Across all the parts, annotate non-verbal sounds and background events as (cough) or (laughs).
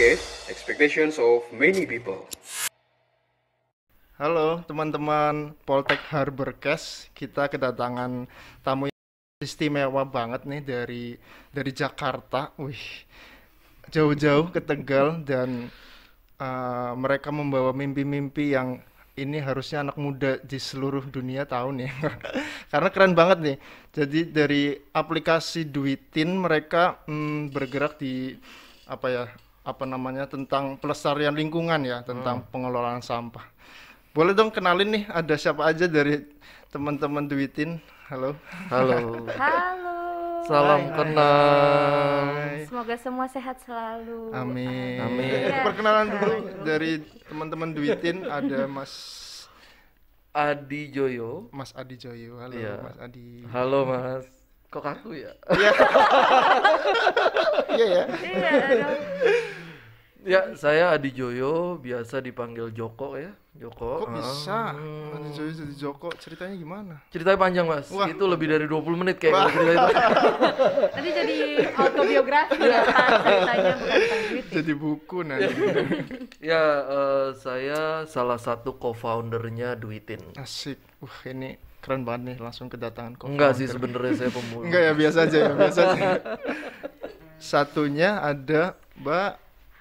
showcase expectations of many people. Halo teman-teman Poltek Cash, kita kedatangan tamu yang istimewa banget nih dari dari Jakarta. Wih, jauh-jauh ke Tegal dan uh, mereka membawa mimpi-mimpi yang ini harusnya anak muda di seluruh dunia tahu nih (laughs) karena keren banget nih jadi dari aplikasi duitin mereka mm, bergerak di apa ya apa namanya tentang pelestarian lingkungan ya tentang hmm. pengelolaan sampah. Boleh dong kenalin nih ada siapa aja dari teman-teman Duitin. Halo. Halo. (laughs) Halo. Salam hai, kenal. Hai. Semoga semua sehat selalu. Amin. Amin. Ya. Perkenalan iya. dulu dari teman-teman Duitin ada Mas Adi Joyo. Mas Adi Joyo. Halo ya. Mas Adi. Halo Mas. Kok kaku ya? Iya. (laughs) iya ya. Iya. Ya, saya Adi Joyo, biasa dipanggil Joko ya. Joko. Kok bisa? Adi Joyo jadi Joko, ceritanya gimana? Ceritanya panjang, Mas. Wah. Itu lebih dari 20 menit kayak cerita itu. (laughs) Nanti jadi autobiografi iya. ya, ceritanya bukan Jadi buku nanti. Iya. ya, uh, saya salah satu co-foundernya Duitin. Asik. Wah, ini keren banget nih langsung kedatangan co Enggak sih sebenarnya saya pemula Enggak ya, biasa aja ya, biasa aja. Satunya ada Mbak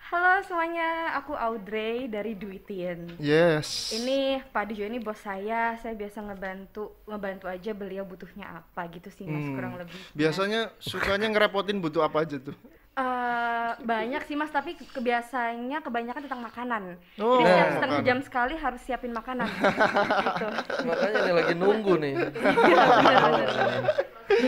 Halo semuanya, aku Audrey dari Duitin. Yes. Ini Pak Dijo ini bos saya, saya biasa ngebantu ngebantu aja beliau butuhnya apa gitu sih mas hmm. kurang lebih. Biasanya sukanya ngerepotin butuh apa aja tuh? Uh, banyak sih mas, tapi kebiasanya kebanyakan tentang makanan. Oh, Jadi setiap setengah jam sekali harus siapin makanan. (laughs) gitu. Makanya nih lagi nunggu nih. (laughs) Iya,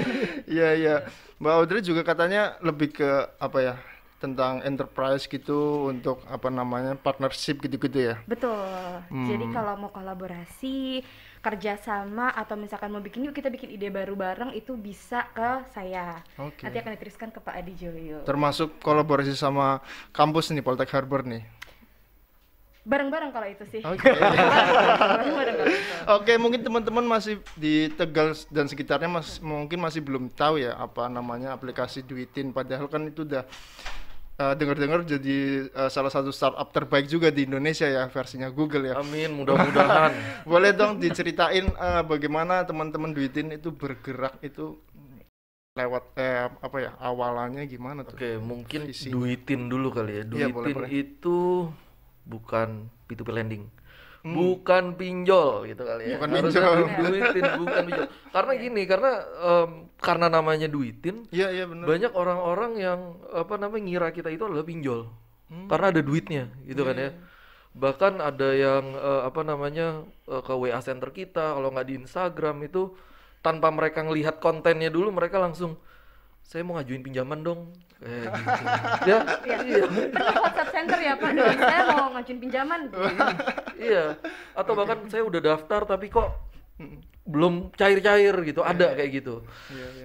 iya iya. Mbak Audrey juga katanya lebih ke apa ya? tentang enterprise gitu untuk apa namanya partnership gitu-gitu ya betul hmm. jadi kalau mau kolaborasi kerjasama atau misalkan mau bikin yuk kita bikin ide baru bareng itu bisa ke saya okay. nanti akan diteruskan ke Pak Adi Joyo termasuk kolaborasi sama kampus nih Poltek Harbor nih bareng-bareng kalau itu sih. Oke. Okay. (laughs) okay, mungkin teman-teman masih di Tegal dan sekitarnya mas, mungkin masih belum tahu ya apa namanya aplikasi Duitin padahal kan itu udah uh, dengar-dengar jadi uh, salah satu startup terbaik juga di Indonesia ya versinya Google ya. Amin, mudah-mudahan. (laughs) Boleh dong diceritain uh, bagaimana teman-teman duitin itu bergerak itu lewat eh, apa ya awalannya gimana tuh? Oke, mungkin Isinya. duitin dulu kali ya. Iya, duitin ya, boleh, boleh. itu bukan P2P lending hmm. bukan pinjol gitu kali ya. Bukan Harusnya pinjol. (laughs) duitin, bukan pinjol. Karena iya. gini, karena um, karena namanya duitin, ya, ya, bener. banyak orang-orang yang apa namanya ngira kita itu adalah pinjol. Hmm. Karena ada duitnya, gitu yeah. kan iya, ya. Iya. Bahkan ada yang uh, apa namanya uh, ke WA center kita, kalau nggak di Instagram itu tanpa mereka ngelihat kontennya dulu mereka langsung saya mau ngajuin pinjaman dong (laughs) eh, ya, ya. iya, iya. WhatsApp center ya pak saya mau ngajuin pinjaman iya atau bahkan saya udah daftar tapi kok belum cair-cair gitu ada iya, iya. kayak gitu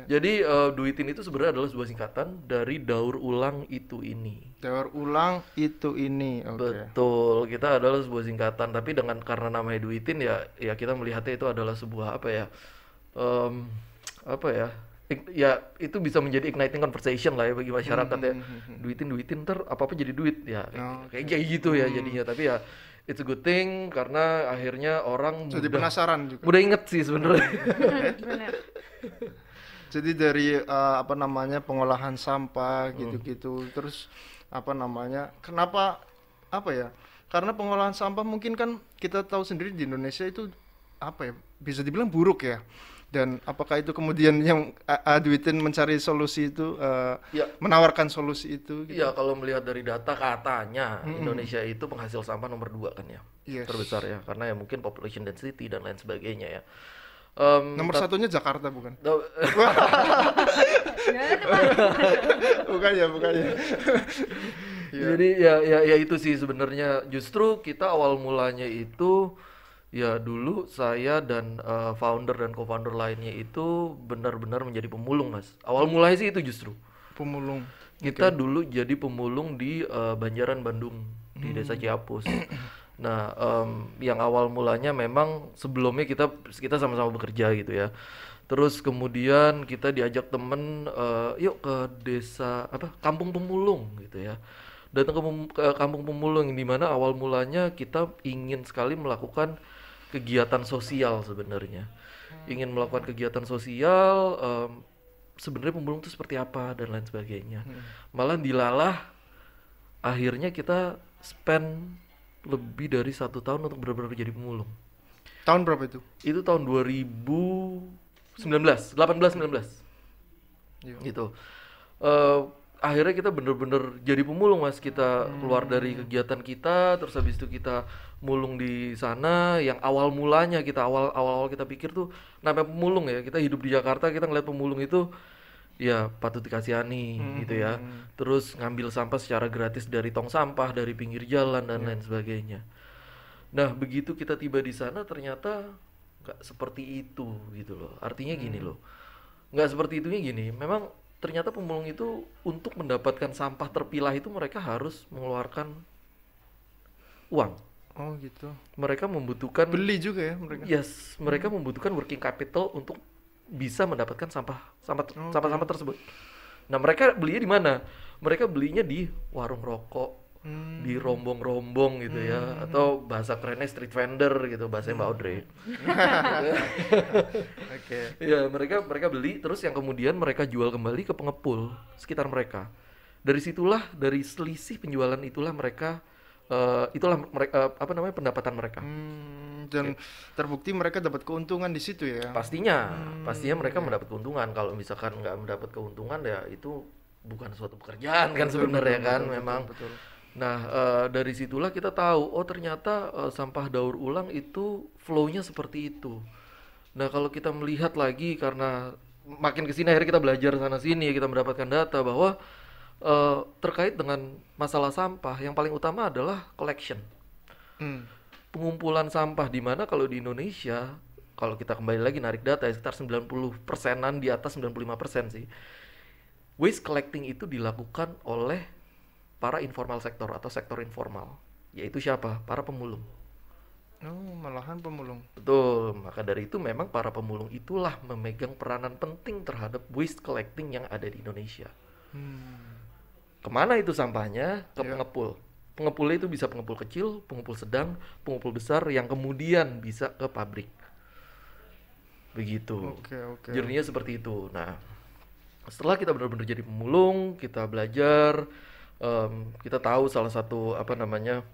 jadi uh, duitin itu sebenarnya adalah sebuah singkatan dari daur ulang itu ini daur ulang itu ini okay. betul kita adalah sebuah singkatan tapi dengan karena namanya duitin ya ya kita melihatnya itu adalah sebuah apa ya um, apa ya ya itu bisa menjadi igniting conversation lah ya bagi masyarakat ya hmm, hmm, hmm, duitin duitin ter apa apa jadi duit ya kayak okay. Oh, kayak gitu ya jadinya tapi ya it's a good thing karena akhirnya orang jadi mudah, penasaran juga udah inget sih sebenarnya (laughs) jadi dari uh, apa namanya pengolahan sampah gitu-gitu hmm. terus apa namanya kenapa apa ya karena pengolahan sampah mungkin kan kita tahu sendiri di Indonesia itu apa ya bisa dibilang buruk ya dan apakah itu kemudian yang Adwitin mencari solusi itu uh, ya. menawarkan solusi itu? Gitu? Ya kalau melihat dari data katanya -hmm. Indonesia itu penghasil sampah nomor dua kan ya yes. terbesar ya karena ya mungkin population density dan lain sebagainya ya. Um, Nomor satunya Jakarta bukan? (laughs) bukan ya, bukan ya. Jadi ya, ya, ya itu sih sebenarnya. Justru kita awal mulanya itu Ya dulu saya dan uh, founder dan co-founder lainnya itu benar-benar menjadi pemulung mas. Awal hmm. mulai sih itu justru. Pemulung. Kita okay. dulu jadi pemulung di uh, Banjaran Bandung hmm. di desa hmm. Ciapus. (coughs) nah um, yang awal mulanya memang sebelumnya kita kita sama-sama bekerja gitu ya. Terus kemudian kita diajak temen uh, yuk ke desa apa kampung pemulung gitu ya datang ke, ke kampung pemulung di mana awal mulanya kita ingin sekali melakukan kegiatan sosial sebenarnya ingin melakukan kegiatan sosial um, sebenarnya pemulung itu seperti apa dan lain sebagainya hmm. malah dilalah akhirnya kita spend lebih dari satu tahun untuk benar-benar jadi pemulung tahun berapa itu itu tahun 2019 18 19 yeah. gitu uh, akhirnya kita bener-bener jadi pemulung mas kita hmm. keluar dari kegiatan kita terus habis itu kita mulung di sana yang awal mulanya kita awal awal awal kita pikir tuh namanya pemulung ya kita hidup di Jakarta kita ngeliat pemulung itu ya patut dikasihani hmm. gitu ya hmm, hmm. terus ngambil sampah secara gratis dari tong sampah dari pinggir jalan dan hmm. lain sebagainya nah begitu kita tiba di sana ternyata nggak seperti itu gitu loh artinya hmm. gini loh nggak seperti itunya gini memang ternyata pemulung itu untuk mendapatkan sampah terpilah itu mereka harus mengeluarkan uang. Oh gitu. Mereka membutuhkan beli juga ya mereka. Yes, mereka hmm. membutuhkan working capital untuk bisa mendapatkan sampah sampah oh, okay. sampah sampah tersebut. Nah mereka belinya di mana? Mereka belinya di warung rokok, hmm. di rombong-rombong gitu ya hmm. atau bahasa kerennya street vendor gitu bahasa Mbak Audrey. Hmm. (laughs) Oke. okay. Ya mereka mereka beli terus yang kemudian mereka jual kembali ke pengepul sekitar mereka. Dari situlah dari selisih penjualan itulah mereka uh, itulah mereka uh, eh, apa namanya pendapatan mereka. Hmm, dan okay. terbukti mereka dapat keuntungan di situ ya. Pastinya, hmm, pastinya mereka yeah. mendapat keuntungan. Kalau misalkan nggak mendapat keuntungan ya itu bukan suatu pekerjaan kan sebenarnya kan betul, memang. Betul, betul. Nah, uh, dari situlah kita tahu, oh ternyata uh, sampah daur ulang itu flow-nya seperti itu. Nah, kalau kita melihat lagi karena makin ke sini akhirnya kita belajar sana sini, kita mendapatkan data bahwa uh, terkait dengan masalah sampah yang paling utama adalah collection. Hmm. Pengumpulan sampah di mana kalau di Indonesia kalau kita kembali lagi narik data ya, sekitar 90 persenan di atas 95 persen sih waste collecting itu dilakukan oleh para informal sektor atau sektor informal, yaitu siapa? Para pemulung. Oh, malahan pemulung. Betul, maka dari itu memang para pemulung itulah memegang peranan penting terhadap waste collecting yang ada di Indonesia. Hmm. Kemana itu sampahnya? Ke yeah. pengepul. Pengepulnya itu bisa pengepul kecil, pengepul sedang, pengepul besar yang kemudian bisa ke pabrik. Begitu. Jernih okay, Okay. Jurninya seperti itu. Nah, setelah kita benar-benar jadi pemulung, kita belajar um, kita tahu salah satu apa namanya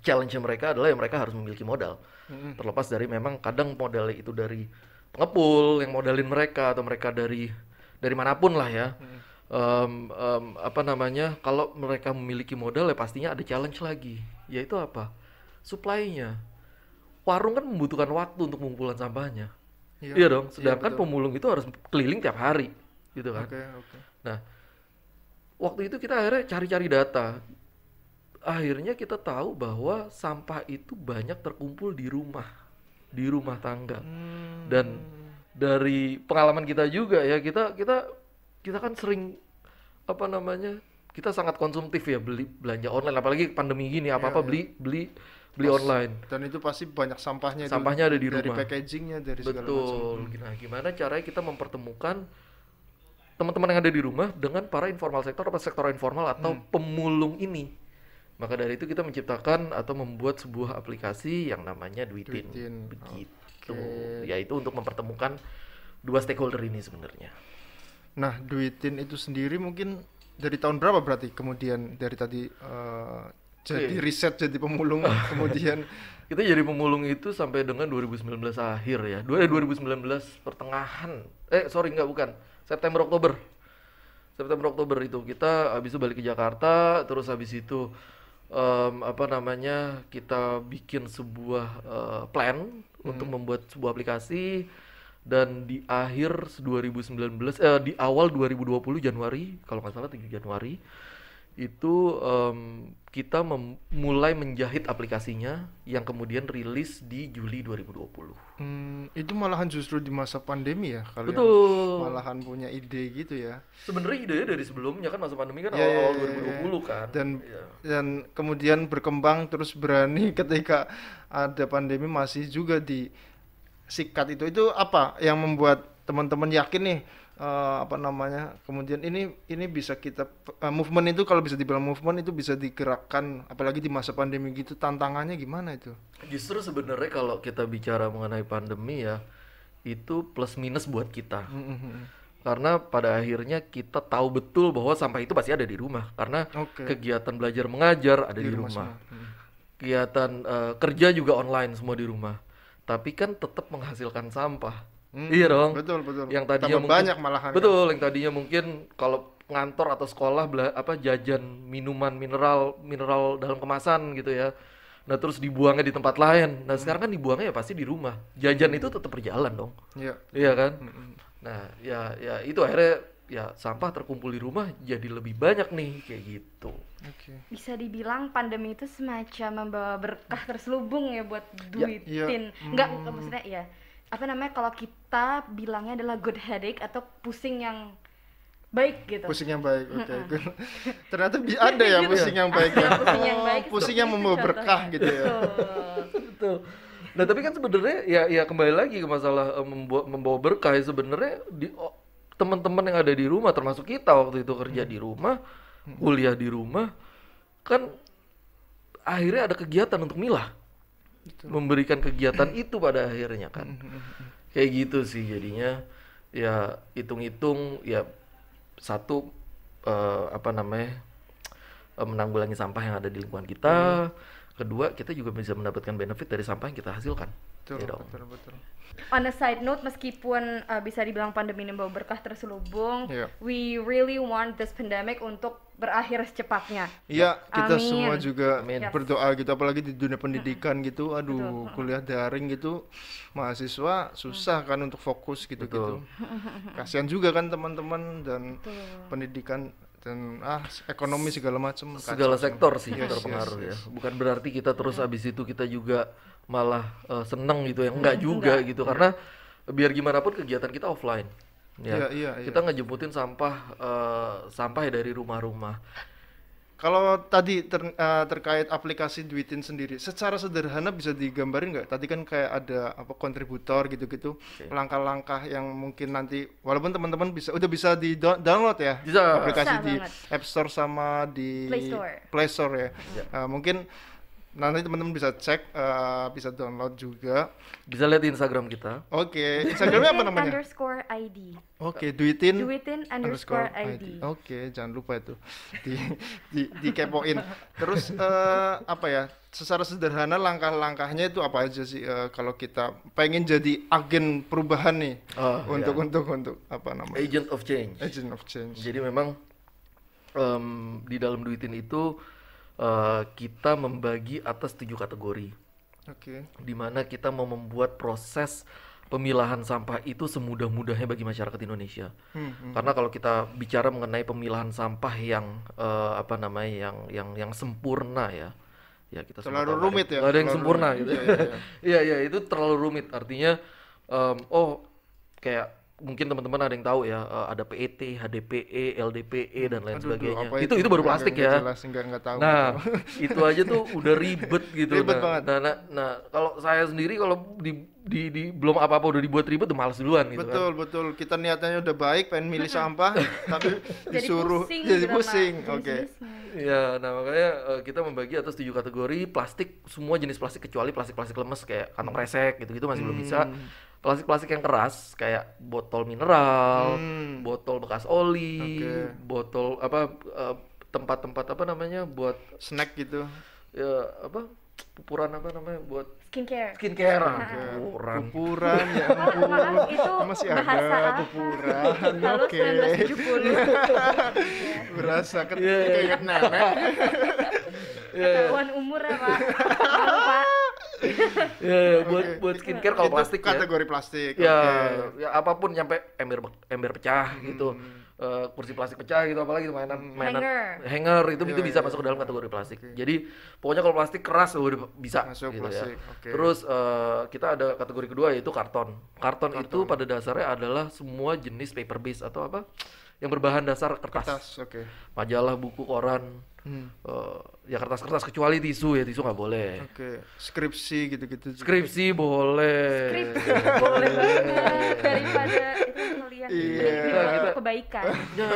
challenge mereka adalah ya mereka harus memiliki modal. Hmm. Terlepas dari memang kadang modal itu dari pengepul yang modalin mereka atau mereka dari dari manapun lah ya. Hmm. Um, um, apa namanya? Kalau mereka memiliki modal ya pastinya ada challenge lagi, yaitu apa? Supply-nya. Warung kan membutuhkan waktu untuk mengumpulkan sampahnya. Iya, iya dong. Iya, Sedangkan iya, pemulung itu harus keliling tiap hari, gitu kan. Okay, okay. Nah, waktu itu kita akhirnya cari-cari data akhirnya kita tahu bahwa sampah itu banyak terkumpul di rumah di rumah tangga hmm. dan dari pengalaman kita juga ya kita kita kita kan sering apa namanya kita sangat konsumtif ya beli belanja online apalagi pandemi gini apa apa ya, iya. beli ya. beli beli Pas, online dan itu pasti banyak sampahnya sampahnya itu, ada di rumah dari packagingnya dari segala betul macam. nah gimana caranya kita mempertemukan teman-teman yang ada di rumah dengan para informal sektor atau sektor informal atau hmm. pemulung ini. Maka dari itu kita menciptakan atau membuat sebuah aplikasi yang namanya Duitin. Duitin. Begitu. Okay. Yaitu untuk mempertemukan dua stakeholder ini sebenarnya. Nah, Duitin itu sendiri mungkin dari tahun berapa berarti kemudian dari tadi uh, jadi okay. riset jadi pemulung (laughs) kemudian kita jadi pemulung itu sampai dengan 2019 akhir ya. Dua, 2019 eh, pertengahan. Eh, sorry nggak bukan. September Oktober September Oktober itu kita habis itu balik ke Jakarta terus habis itu um, apa namanya kita bikin sebuah uh, plan hmm. untuk membuat sebuah aplikasi dan di akhir 2019 eh, di awal 2020 Januari kalau nggak salah 3 Januari itu um, kita mulai menjahit aplikasinya yang kemudian rilis di Juli 2020. Hmm, itu malahan justru di masa pandemi ya kalau malahan punya ide gitu ya. Sebenarnya ide dari sebelumnya kan masa pandemi kan yeah, iya, awal-awal yeah, iya. 2020 kan. Dan yeah. dan kemudian berkembang terus berani (laughs) ketika ada pandemi masih juga di sikat itu itu apa yang membuat teman-teman yakin nih uh, apa namanya kemudian ini ini bisa kita uh, movement itu kalau bisa dibilang movement itu bisa digerakkan apalagi di masa pandemi gitu tantangannya gimana itu justru sebenarnya kalau kita bicara mengenai pandemi ya itu plus minus buat kita mm-hmm, mm-hmm. karena pada akhirnya kita tahu betul bahwa sampah itu pasti ada di rumah karena okay. kegiatan belajar mengajar ada di, di rumah, rumah. Mm-hmm. kegiatan uh, kerja juga online semua di rumah tapi kan tetap menghasilkan sampah Hmm, iya dong. Betul betul. Yang tadinya mungkin, banyak malahan. Kan? Betul, yang tadinya mungkin kalau ngantor atau sekolah bela, apa jajan minuman mineral mineral dalam kemasan gitu ya. Nah terus dibuangnya di tempat lain. Nah hmm. sekarang kan dibuangnya ya pasti di rumah. Jajan itu tetap berjalan dong. Iya. Iya kan. Hmm, hmm. Nah ya ya itu akhirnya ya sampah terkumpul di rumah jadi lebih banyak nih kayak gitu. Okay. Bisa dibilang pandemi itu semacam membawa berkah terselubung ya buat ya. duitin. Ya, ya. Enggak hmm. maksudnya ya apa namanya kalau kita bilangnya adalah good headache atau pusing yang baik gitu pusing yang baik oke okay. ternyata ada ya (laughs) pusing yang baik ya (laughs) pusing yang baik pusing yang membawa berkah gitu ya betul nah tapi kan sebenarnya ya ya kembali lagi ke masalah eh, membuat membawa, membawa berkah ya sebenarnya di oh, teman-teman yang ada di rumah termasuk kita waktu itu kerja hmm. di rumah kuliah di rumah kan akhirnya ada kegiatan untuk milah Gitu. memberikan kegiatan (clears throat) itu pada akhirnya kan mm-hmm, mm-hmm. kayak gitu sih jadinya ya hitung-hitung ya satu uh, apa namanya uh, menanggulangi sampah yang ada di lingkungan kita hmm. kedua kita juga bisa mendapatkan benefit dari sampah yang kita hasilkan betul, ya dong. betul, betul. On a side note, meskipun uh, bisa dibilang pandemi ini membawa berkah terselubung, yeah. we really want this pandemic untuk berakhir secepatnya. Iya, ya. kita Amin. semua juga Amin. berdoa gitu apalagi di dunia pendidikan -hmm. gitu. Aduh, Betul. kuliah daring gitu mahasiswa susah -hmm. kan untuk fokus gitu-gitu. (laughs) Kasihan juga kan teman-teman dan Betul. pendidikan dan ah ekonomi segala macam segala sektor sih yes, terpengaruh yes, ya. yes. ya. Bukan berarti kita terus abis itu kita juga malah uh, seneng gitu ya. Enggak juga enggak. gitu karena biar gimana pun kegiatan kita offline ya. Iya, iya, iya. Kita sampah uh, sampah ya dari rumah-rumah. Kalau tadi ter, uh, terkait aplikasi duitin sendiri, secara sederhana bisa digambarin nggak? Tadi kan kayak ada apa kontributor gitu-gitu, okay. langkah-langkah yang mungkin nanti walaupun teman-teman bisa udah bisa di download ya bisa. aplikasi bisa di App Store sama di Play Store, Play Store ya. Yeah. Ya. Uh, mungkin nanti teman-teman bisa cek uh, bisa download juga bisa lihat di Instagram kita oke okay. Instagramnya apa namanya underscore ID oke okay, duitin duitin underscore, ID, ID. oke okay, jangan lupa itu di di dikepoin terus uh, apa ya secara sederhana langkah-langkahnya itu apa aja sih uh, kalau kita pengen jadi agen perubahan nih oh, iya. untuk yeah. untuk untuk apa namanya agent of change agent of change jadi memang um, di dalam duitin itu Eh, kita membagi atas tujuh kategori. Oke. Okay. Dimana kita mau membuat proses pemilahan sampah itu semudah-mudahnya bagi masyarakat Indonesia. Hmm, hmm. Karena kalau kita bicara mengenai pemilahan sampah yang uh, apa namanya yang yang yang sempurna ya, ya kita terlalu rumit ada, ya. Ada yang sempurna rumit. gitu. Iya, iya, iya. (laughs) ya, ya, itu terlalu rumit. Artinya, um, oh kayak mungkin teman-teman ada yang tahu ya eh, ada PET, HDPE, LDPE dan lain hmm, Aduh, sebagainya. Itu, itu itu baru plastik ya. Jelas, enggak, enggak tahu. Nah, (laughs) itu aja tuh udah ribet gitu. Ribet nah, banget. Nah, nah, nah kalau saya sendiri kalau di, di di belum apa-apa udah dibuat ribet udah males duluan gitu kan. Betul, kan. betul. Kita niatnya udah baik pengen milih sampah (laughs) tapi disuruh jadi pusing. Jadi gitu, pusing. Oke. Okay. Ya, nah makanya uh, kita membagi atas tujuh kategori plastik semua jenis plastik kecuali plastik-plastik lemes kayak kantong resek gitu-gitu masih hmm. belum bisa hmm plastik-plastik yang keras kayak botol mineral, hmm. botol bekas oli, okay. botol apa eh, tempat-tempat uh, apa namanya buat snack gitu. Ya apa pupuran apa namanya buat skincare skincare okay. pupuran pupuran ya (laughs) Pupuran itu masih ada pupuran oke (laughs) berasa kan iya, iya, iya. kayak nenek ketahuan umur ya pak (laughs) (laughs) ya, ya buat okay. buat skincare kalau plastik kategori ya. plastik. Ya, ya okay. ya apapun sampai ember ember pecah hmm. gitu. Uh, kursi plastik pecah gitu apalagi mainan mainan hanger, hanger itu yeah, itu bisa yeah. masuk ke dalam kategori plastik. Okay. Jadi pokoknya kalau plastik keras udah bisa masuk gitu ya. Okay. Terus uh, kita ada kategori kedua yaitu karton. Karton, karton. itu pada dasarnya adalah semua jenis paper base atau apa? yang berbahan dasar kertas. kertas okay. Majalah, buku, koran, Hmm. Uh, ya kertas-kertas kecuali tisu ya tisu nggak boleh. Oke. Okay. Skripsi gitu-gitu. Skripsi boleh. Skripsi iya. boleh. Daripada itu kuliah yeah. Iya. iya kebaikan. Iya.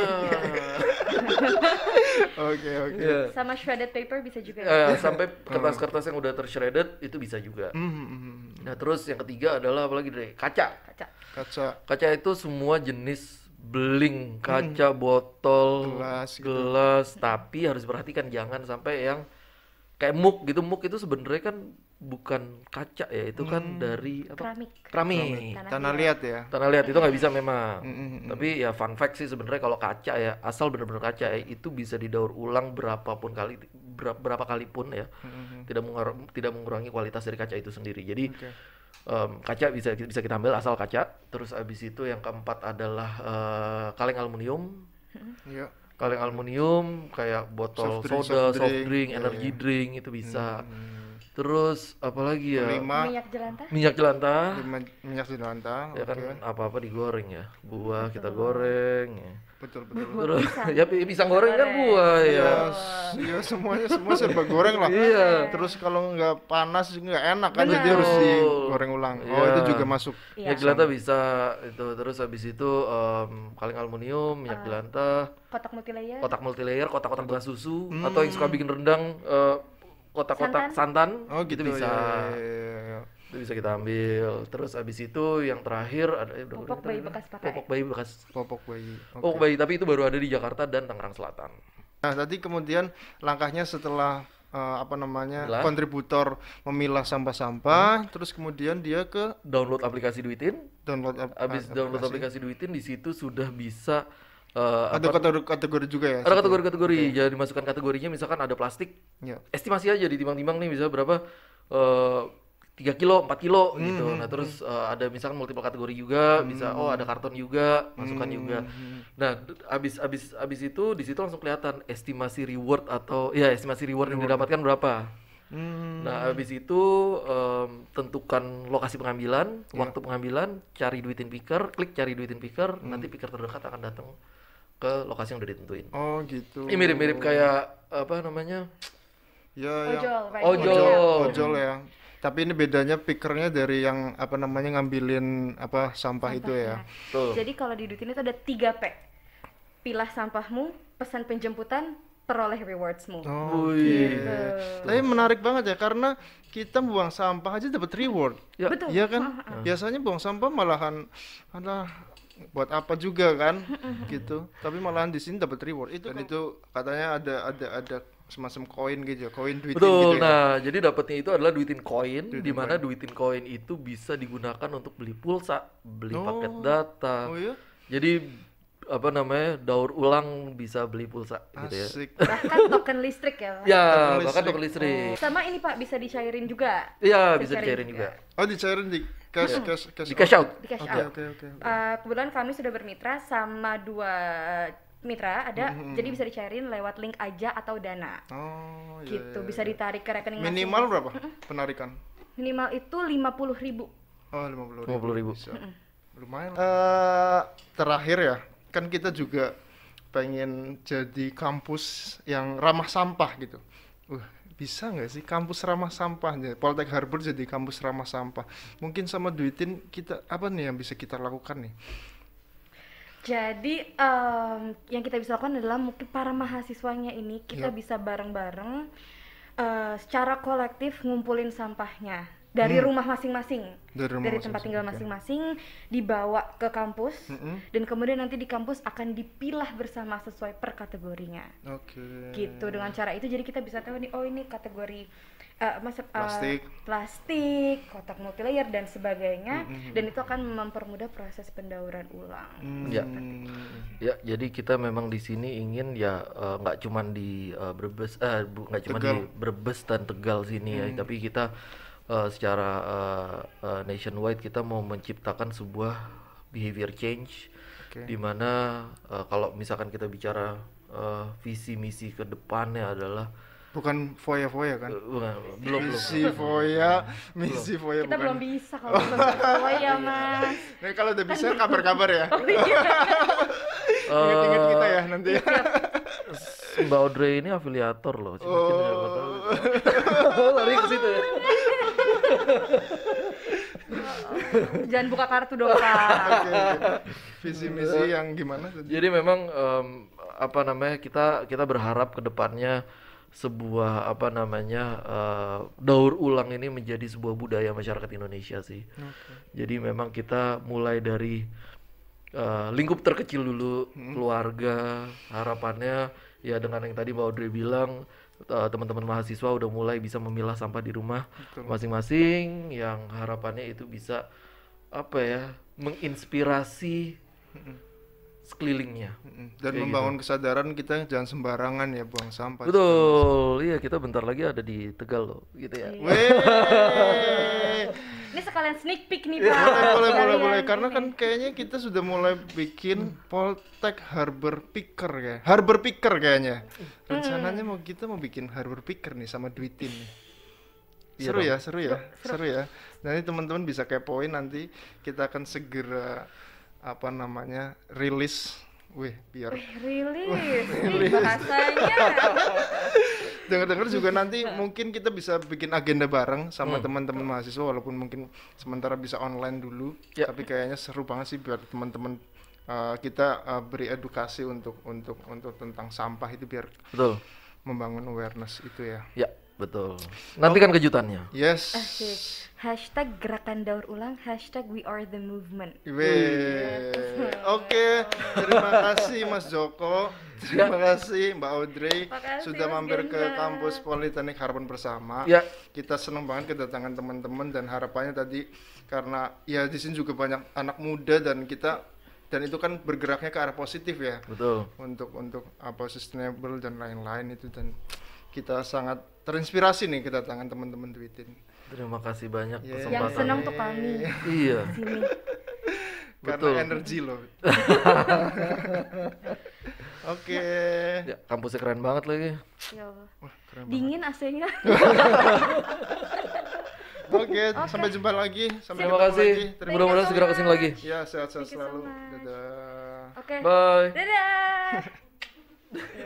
(laughs) Oke oke. Sama shredded paper bisa juga. Uh, sampai (laughs) kertas-kertas yang udah tershredded itu bisa juga. Mm -hmm. Nah terus yang ketiga adalah apalagi dari kaca. Kaca. Kaca. Kaca itu semua jenis beling, hmm. kaca, hmm. botol, gelas, gitu. gelas. Tapi harus perhatikan jangan sampai yang kayak muk gitu. Muk itu sebenarnya kan bukan kaca ya, itu kan hmm. kan dari apa? Keramik. Keramik. Tanah, Tanah liat ya. Tanah liat itu nggak bisa memang. Hmm, hmm, Tapi ya fun fact sih sebenarnya kalau kaca ya, asal benar-benar kaca ya, itu bisa didaur ulang berapapun kali berapa, kali pun ya. Tidak tidak mengurangi kualitas dari kaca itu sendiri. Jadi okay um, kaca bisa bisa kita ambil asal kaca. Terus abis itu yang keempat adalah uh, kaleng aluminium. Hmm. Yeah. Kaleng aluminium kayak botol soft drink, soda, soft drink, soft drink yeah, energy yeah. drink itu bisa. Hmm. Terus apalagi ya? Lima, minyak jelantah. Minyak jelantah. Lima, minyak jelantah. Ya okay. kan apa-apa digoreng ya. Buah iya. kita goreng. Ya betul betul, betul. betul. Pisang. ya pisang goreng kan buah ya iya, iya semuanya semua serba goreng lah iya terus kalau nggak panas nggak enak kan jadi harus digoreng ulang oh iya. itu juga masuk ya gelanta bisa itu terus habis itu um, kaleng aluminium minyak uh, ah. jelanta kotak layer kotak multi layer kotak-kotak gelas susu hmm. atau yang suka hmm. bikin rendang uh, kotak-kotak santan. santan oh gitu, gitu bisa iya, iya, iya itu bisa kita ambil terus abis itu yang terakhir ada ya, popok bayi bekas pakai popok bayi bekas popok bayi okay. popok bayi tapi itu baru ada di Jakarta dan Tangerang Selatan nah tadi kemudian langkahnya setelah uh, apa namanya kontributor memilah sampah-sampah hmm. terus kemudian dia ke download aplikasi duitin download ap abis ah, aplikasi. download aplikasi duitin di situ sudah bisa uh, ada kategori kategori juga ya ada kategori-kategori okay. jadi masukkan kategorinya misalkan ada plastik yeah. estimasi aja ditimbang-timbang nih bisa berapa uh, tiga kilo, empat kilo hmm, gitu. Hmm, nah, terus hmm. uh, ada misalkan multiple kategori juga, hmm. bisa oh hmm. ada karton juga, masukan hmm. juga. Hmm. Nah, abis abis abis itu di situ langsung kelihatan estimasi reward atau ya estimasi reward, reward. yang didapatkan berapa. Hmm. Nah, abis itu um, tentukan lokasi pengambilan, yeah. waktu pengambilan, cari duitin picker, klik cari duitin picker, hmm. nanti picker terdekat akan datang ke lokasi yang udah ditentuin. Oh, gitu. Ini mirip-mirip kayak apa namanya? Ya, ojol, yang... Gitu. ojol. ojol, ojol ya tapi ini bedanya pikernya dari yang apa namanya ngambilin apa sampah Sampahnya. itu ya. Tuh. Jadi kalau di Dutin itu ada tiga P. Pilah sampahmu, pesan penjemputan, peroleh rewardsmu. Oh, oh iya. Tapi menarik banget ya karena kita buang sampah aja dapat reward. Ya, Betul. Iya kan? Ah, ah, ah. Biasanya buang sampah malahan ada buat apa juga kan gitu tapi malahan di sini dapat reward itu dan itu katanya ada ada ada semacam koin gitu, ya, koin duitin gitu. Ya. Nah, jadi dapetnya itu adalah duitin koin di mana duitin koin itu bisa digunakan untuk beli pulsa, beli oh. paket data. Oh iya. Jadi apa namanya daur ulang bisa beli pulsa Asik. gitu ya bahkan (laughs) token listrik ya ya bahkan token listrik oh. sama ini pak bisa dicairin juga iya bisa dicairin juga. oh dicairin di cash yeah. cash cash di cash out, di cash okay, out okay, okay, okay. Uh, eh, kebetulan kami sudah bermitra sama dua mitra ada mm-hmm. jadi hmm. bisa dicairin lewat link aja atau dana oh, iya, gitu iya, bisa iya. ditarik ke rekening minimal berapa penarikan minimal itu lima puluh ribu oh lima puluh ribu, 50 ribu. Mm-hmm. lumayan uh, terakhir ya kan kita juga pengen jadi kampus yang ramah sampah gitu uh, bisa nggak sih kampus ramah sampah Poltek Harbor jadi kampus ramah sampah mungkin sama duitin kita apa nih yang bisa kita lakukan nih jadi um, yang kita bisa lakukan adalah mungkin para mahasiswanya ini kita yep. bisa bareng-bareng uh, secara kolektif ngumpulin sampahnya dari hmm. rumah masing-masing, dari, rumah dari tempat masing -masing. tinggal masing-masing dibawa ke kampus mm -hmm. dan kemudian nanti di kampus akan dipilah bersama sesuai per kategorinya. Oke. Okay. Gitu dengan cara itu jadi kita bisa tahu nih oh ini kategori uh, uh, plastik. plastik, kotak multilayer dan sebagainya, mm-hmm. dan itu akan mempermudah proses pendauran ulang. Mm-hmm. Ya, ya, jadi kita memang di sini ingin ya eh, nggak uh, cuman di uh, Brebes, uh, nggak cuma di Brebes dan Tegal sini mm. ya, hmm. tapi kita uh, secara uh, uh, nationwide kita mau menciptakan sebuah behavior change, okay. di mana uh, kalau misalkan kita bicara uh, visi misi ke depannya adalah bukan foya foya kan eh, bukan, belum misi belum. foya misi belum. foya kita bukan. belum bisa kalau belum foya iya. mas nah kalau udah bisa kabar kabar ya oh, iya. ingat ingat kita ya nanti ya. Iya. Mbak Audrey ini afiliator loh cuma oh. kita (laughs) lari ke situ ya Jangan buka kartu dong kak. Visi misi yang gimana? Jadi memang um, apa namanya kita kita berharap kedepannya sebuah apa namanya uh, daur ulang ini menjadi sebuah budaya masyarakat Indonesia sih. Okay. Jadi memang kita mulai dari uh, lingkup terkecil dulu hmm. keluarga harapannya ya dengan yang tadi Mbak Audrey bilang uh, teman-teman mahasiswa udah mulai bisa memilah sampah di rumah masing-masing yang harapannya itu bisa apa ya menginspirasi hmm sekelilingnya dan Kayak membangun gitu. kesadaran kita jangan sembarangan ya buang sampah betul iya kita bentar lagi ada di tegal loh gitu ya iya. (laughs) ini sekalian sneak peek nih pak boleh boleh boleh karena kan kayaknya kita sudah mulai bikin hmm. poltek harbor picker kayak harbor picker kayaknya hmm. rencananya mau kita mau bikin harbor picker nih sama duitin nih iya ya, seru ya seru ya seru ya nanti teman-teman bisa kepoin nanti kita akan segera apa namanya rilis Wih, biar rilis, bahasanya. (laughs) Dengar-dengar juga nanti nah. mungkin kita bisa bikin agenda bareng sama hmm. teman-teman mahasiswa walaupun mungkin sementara bisa online dulu, ya. tapi kayaknya seru banget sih biar teman-teman uh, kita uh, beri edukasi untuk untuk untuk tentang sampah itu biar Betul. membangun awareness itu ya. Ya, Betul. nanti oh. kejutannya. Yes. Okay. Hashtag gerakan daur ulang, hashtag we are the movement. Iya. Oke, okay. terima kasih Mas Joko, terima kasih Mbak Audrey kasih, sudah mampir ke kampus Politeknik Harapan Bersama. Ya. Kita senang banget kedatangan teman-teman dan harapannya tadi karena ya di sini juga banyak anak muda dan kita dan itu kan bergeraknya ke arah positif ya. Betul. Untuk untuk apa sustainable dan lain-lain itu dan kita sangat terinspirasi nih kita kedatangan teman-teman tweetin Terima kasih banyak yeah. kesempatan. Yang senang tuh kami. Iya. iya. Karena Betul. energi loh. (laughs) Oke. Okay. Ya, kampusnya keren banget lagi. Ya. Wah, keren Dingin AC-nya. (laughs) Oke, okay, okay. sampai jumpa lagi. Sampai Terima kasih. Lagi. Mudah-mudahan segera kesini lagi. Ya, sehat-sehat selalu. So Dadah. Oke. Okay. Bye. Dadah. (laughs)